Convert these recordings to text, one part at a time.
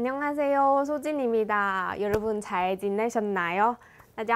大家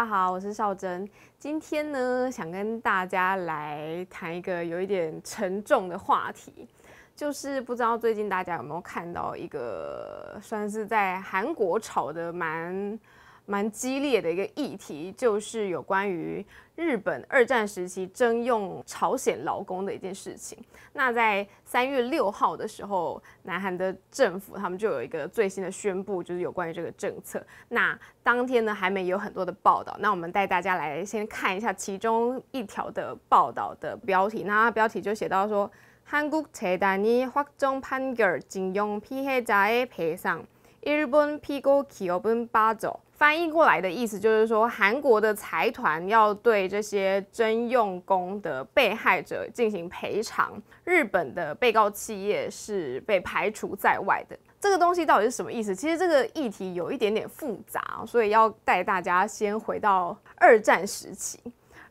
好，我是邵真。今天呢，想跟大家来谈一个有一点沉重的话题，就是不知道最近大家有没有看到一个，算是在韩国炒的蛮。蛮激烈的一个议题，就是有关于日本二战时期征用朝鲜劳工的一件事情。那在三月六号的时候，南韩的政府他们就有一个最新的宣布，就是有关于这个政策。那当天呢，还没有很多的报道。那我们带大家来先看一下其中一条的报道的标题。那标题就写到说：“韩国最大规模集中判决，征用被害者的日本被告企业日本巴走翻译过来的意思就是说，韩国的财团要对这些征用工的被害者进行赔偿，日本的被告企业是被排除在外的。这个东西到底是什么意思？其实这个议题有一点点复杂，所以要带大家先回到二战时期。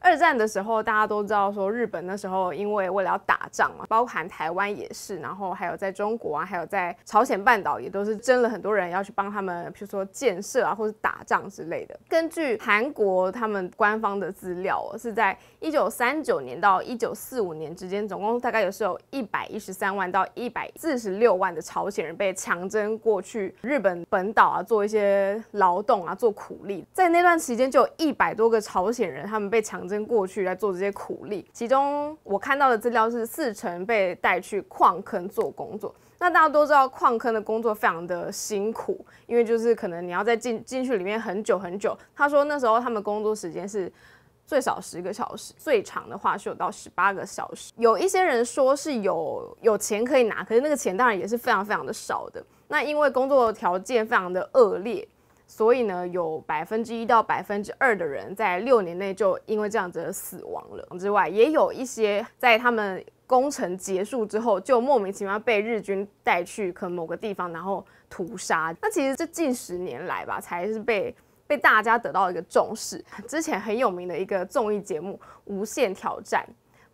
二战的时候，大家都知道说日本那时候因为为了要打仗嘛，包含台湾也是，然后还有在中国啊，还有在朝鲜半岛也都是征了很多人要去帮他们，比如说建设啊，或者打仗之类的。根据韩国他们官方的资料，是在一九三九年到一九四五年之间，总共大概有是有一百一十三万到一百四十六万的朝鲜人被强征过去日本本岛啊，做一些劳动啊，做苦力。在那段时间，就有一百多个朝鲜人他们被强征。跟过去来做这些苦力，其中我看到的资料是四成被带去矿坑做工作。那大家都知道矿坑的工作非常的辛苦，因为就是可能你要在进进去里面很久很久。他说那时候他们工作时间是最少十个小时，最长的话是有到十八个小时。有一些人说是有有钱可以拿，可是那个钱当然也是非常非常的少的。那因为工作条件非常的恶劣。所以呢，有百分之一到百分之二的人在六年内就因为这样子死亡了。之外，也有一些在他们工程结束之后，就莫名其妙被日军带去可能某个地方，然后屠杀。那其实这近十年来吧，才是被被大家得到一个重视。之前很有名的一个综艺节目《无限挑战》，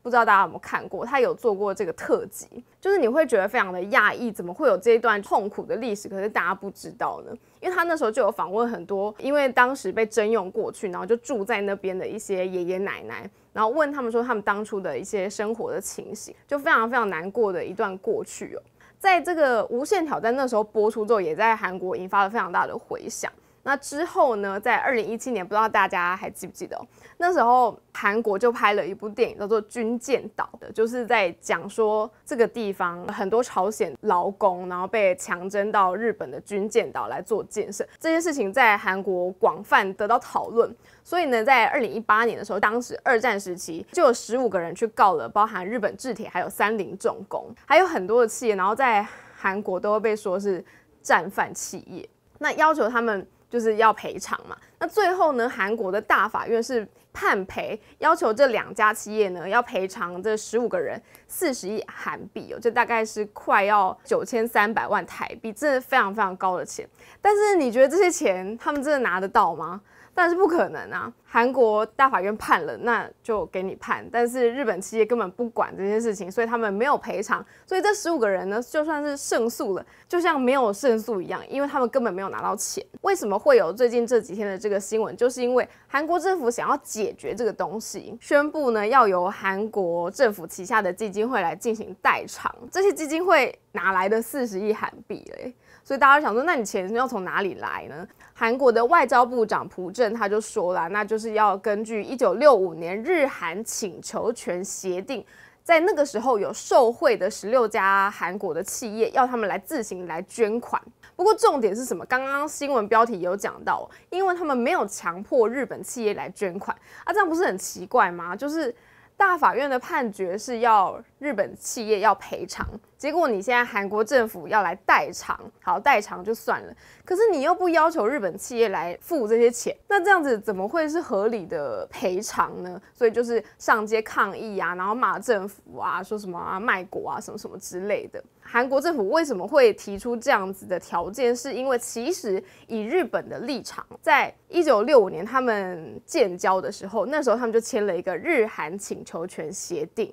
不知道大家有没有看过？他有做过这个特辑，就是你会觉得非常的讶异，怎么会有这一段痛苦的历史？可是大家不知道呢。因为他那时候就有访问很多，因为当时被征用过去，然后就住在那边的一些爷爷奶奶，然后问他们说他们当初的一些生活的情形，就非常非常难过的一段过去哦。在这个《无限挑战》那时候播出之后，也在韩国引发了非常大的回响。那之后呢？在二零一七年，不知道大家还记不记得，那时候韩国就拍了一部电影，叫做《军舰岛》，就是在讲说这个地方很多朝鲜劳工，然后被强征到日本的军舰岛来做建设。这件事情在韩国广泛得到讨论。所以呢，在二零一八年的时候，当时二战时期就有十五个人去告了，包含日本制铁、还有三菱重工，还有很多的企业，然后在韩国都会被说是战犯企业。那要求他们。就是要赔偿嘛，那最后呢，韩国的大法院是判赔，要求这两家企业呢要赔偿这十五个人四十亿韩币哦，这大概是快要九千三百万台币，真的非常非常高的钱。但是你觉得这些钱他们真的拿得到吗？但是不可能啊！韩国大法院判了，那就给你判。但是日本企业根本不管这件事情，所以他们没有赔偿。所以这十五个人呢，就算是胜诉了，就像没有胜诉一样，因为他们根本没有拿到钱。为什么会有最近这几天的这个新闻？就是因为韩国政府想要解决这个东西，宣布呢要由韩国政府旗下的基金会来进行代偿。这些基金会哪来的四十亿韩币嘞？所以大家想说，那你钱要从哪里来呢？韩国的外交部长朴正他就说了，那就是要根据一九六五年日韩请求权协定，在那个时候有受贿的十六家韩国的企业，要他们来自行来捐款。不过重点是什么？刚刚新闻标题有讲到，因为他们没有强迫日本企业来捐款啊，这样不是很奇怪吗？就是。大法院的判决是要日本企业要赔偿，结果你现在韩国政府要来代偿，好代偿就算了，可是你又不要求日本企业来付这些钱，那这样子怎么会是合理的赔偿呢？所以就是上街抗议啊，然后骂政府啊，说什么啊卖国啊什么什么之类的。韩国政府为什么会提出这样子的条件？是因为其实以日本的立场，在一九六五年他们建交的时候，那时候他们就签了一个日韩请求权协定，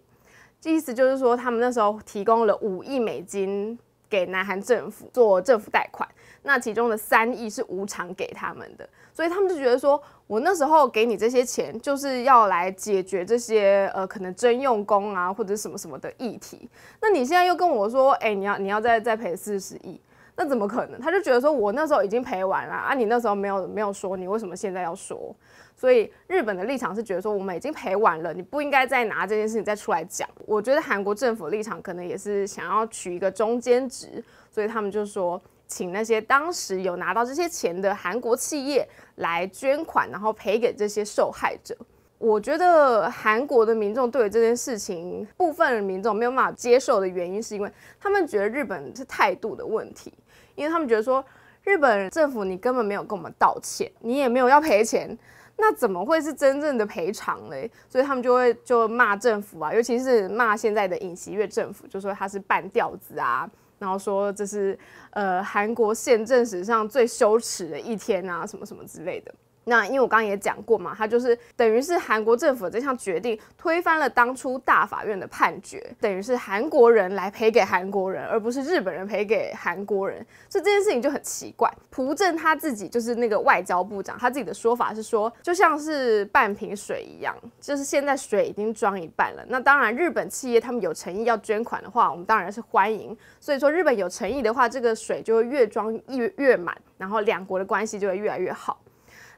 意思就是说，他们那时候提供了五亿美金给南韩政府做政府贷款，那其中的三亿是无偿给他们的，所以他们就觉得说。我那时候给你这些钱，就是要来解决这些呃，可能征用工啊或者什么什么的议题。那你现在又跟我说，哎，你要你要再再赔四十亿，那怎么可能？他就觉得说，我那时候已经赔完了啊，你那时候没有没有说，你为什么现在要说？所以日本的立场是觉得说，我们已经赔完了，你不应该再拿这件事情再出来讲。我觉得韩国政府立场可能也是想要取一个中间值，所以他们就说。请那些当时有拿到这些钱的韩国企业来捐款，然后赔给这些受害者。我觉得韩国的民众对于这件事情，部分民众没有办法接受的原因，是因为他们觉得日本是态度的问题，因为他们觉得说日本政府你根本没有跟我们道歉，你也没有要赔钱，那怎么会是真正的赔偿嘞？所以他们就会就骂政府啊，尤其是骂现在的尹锡悦政府，就说他是半吊子啊。然后说这是呃韩国宪政史上最羞耻的一天啊，什么什么之类的。那因为我刚刚也讲过嘛，他就是等于是韩国政府这项决定推翻了当初大法院的判决，等于是韩国人来赔给韩国人，而不是日本人赔给韩国人。所以这件事情就很奇怪。朴正他自己就是那个外交部长，他自己的说法是说，就像是半瓶水一样，就是现在水已经装一半了。那当然，日本企业他们有诚意要捐款的话，我们当然是欢迎。所以说，日本有诚意的话，这个水就会越装越越满，然后两国的关系就会越来越好。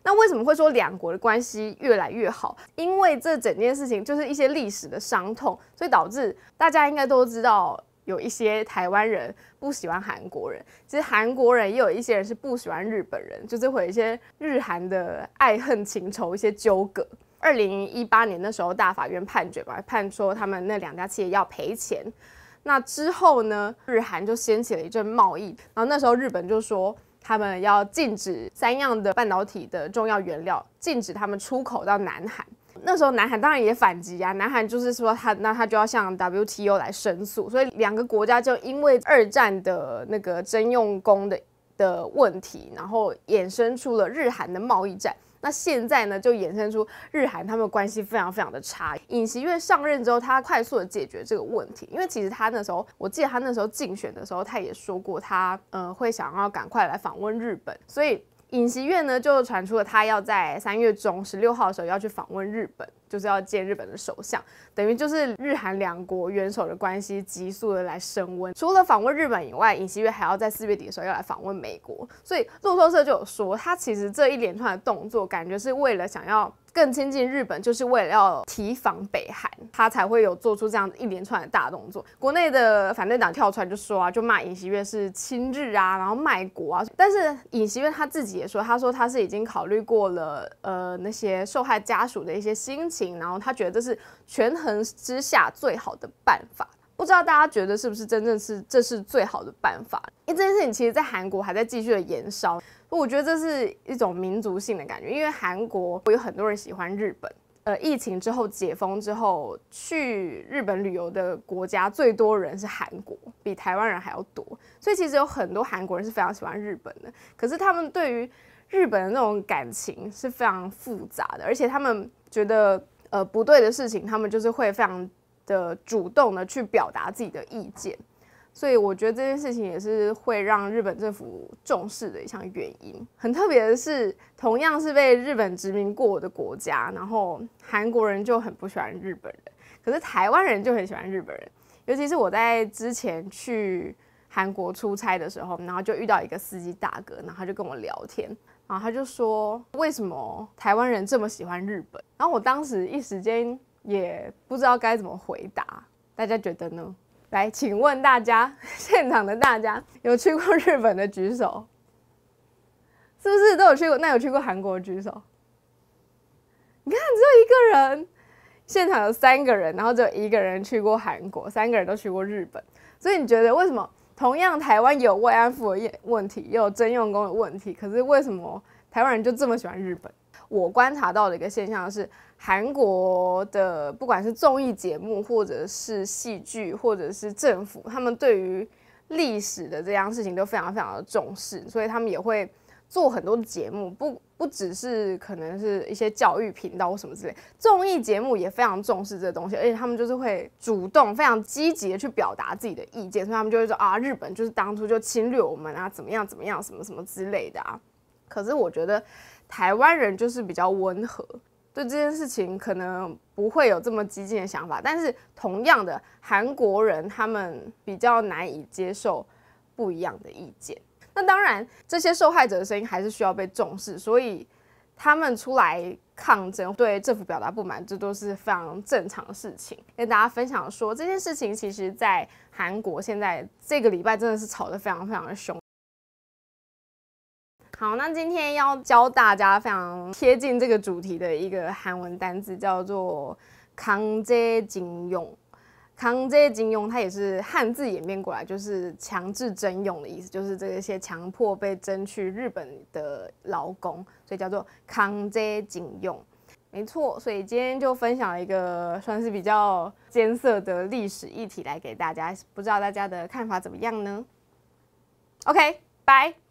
那为什么会说两国的关系越来越好？因为这整件事情就是一些历史的伤痛，所以导致大家应该都知道，有一些台湾人不喜欢韩国人，其实韩国人也有一些人是不喜欢日本人，就是会有一些日韩的爱恨情仇一些纠葛。二零一八年的时候大法院判决吧，判说他们那两家企业要赔钱。那之后呢，日韩就掀起了一阵贸易，然后那时候日本就说。他们要禁止三样的半导体的重要原料，禁止他们出口到南韩。那时候南韩当然也反击啊，南韩就是说他那他就要向 WTO 来申诉，所以两个国家就因为二战的那个征用工的的问题，然后衍生出了日韩的贸易战。那现在呢，就衍生出日韩他们关系非常非常的差。尹锡悦上任之后，他快速的解决这个问题，因为其实他那时候，我记得他那时候竞选的时候，他也说过，他呃会想要赶快来访问日本，所以。尹锡悦呢，就传出了他要在三月中十六号的时候要去访问日本，就是要见日本的首相，等于就是日韩两国元首的关系急速的来升温。除了访问日本以外，尹锡悦还要在四月底的时候要来访问美国，所以路透社就有说，他其实这一连串的动作，感觉是为了想要。更亲近日本，就是为了要提防北韩，他才会有做出这样子一连串的大动作。国内的反对党跳出来就说啊，就骂尹锡悦是亲日啊，然后卖国啊。但是尹锡悦他自己也说，他说他是已经考虑过了，呃，那些受害家属的一些心情，然后他觉得这是权衡之下最好的办法。不知道大家觉得是不是真正是这是最好的办法？因为这件事情其实，在韩国还在继续的延烧。我觉得这是一种民族性的感觉，因为韩国有很多人喜欢日本。呃，疫情之后解封之后，去日本旅游的国家最多人是韩国，比台湾人还要多。所以其实有很多韩国人是非常喜欢日本的。可是他们对于日本的那种感情是非常复杂的，而且他们觉得呃不对的事情，他们就是会非常。的主动的去表达自己的意见，所以我觉得这件事情也是会让日本政府重视的一项原因。很特别的是，同样是被日本殖民过的国家，然后韩国人就很不喜欢日本人，可是台湾人就很喜欢日本人。尤其是我在之前去韩国出差的时候，然后就遇到一个司机大哥，然后他就跟我聊天，然后他就说为什么台湾人这么喜欢日本？然后我当时一时间。也不知道该怎么回答，大家觉得呢？来，请问大家，现场的大家有去过日本的举手，是不是都有去过？那有去过韩国举手？你看，只有一个人，现场有三个人，然后只有一个人去过韩国，三个人都去过日本。所以你觉得为什么同样台湾有慰安妇的问问题，也有征用工的问题，可是为什么台湾人就这么喜欢日本？我观察到的一个现象是，韩国的不管是综艺节目，或者是戏剧，或者是政府，他们对于历史的这样事情都非常非常的重视，所以他们也会做很多的节目，不不只是可能是一些教育频道或什么之类，综艺节目也非常重视这东西，而且他们就是会主动非常积极的去表达自己的意见，所以他们就会说啊，日本就是当初就侵略我们啊，怎么样怎么样，什么什么之类的啊。可是我觉得台湾人就是比较温和，对这件事情可能不会有这么激进的想法。但是同样的，韩国人他们比较难以接受不一样的意见。那当然，这些受害者的声音还是需要被重视，所以他们出来抗争，对政府表达不满，这都是非常正常的事情。跟大家分享说，这件事情其实在韩国现在这个礼拜真的是吵得非常非常的凶。好，那今天要教大家非常贴近这个主题的一个韩文单词，叫做康제징 용。 康제징용它也是汉字演变过来，就是强制征用的意思，就是这些强迫被征去日本的劳工，所以叫做康제징 용。 没错，所以今天就分享了一个算是比较艰涩的历史议题来给大家，不知道大家的看法怎么样呢？OK，拜。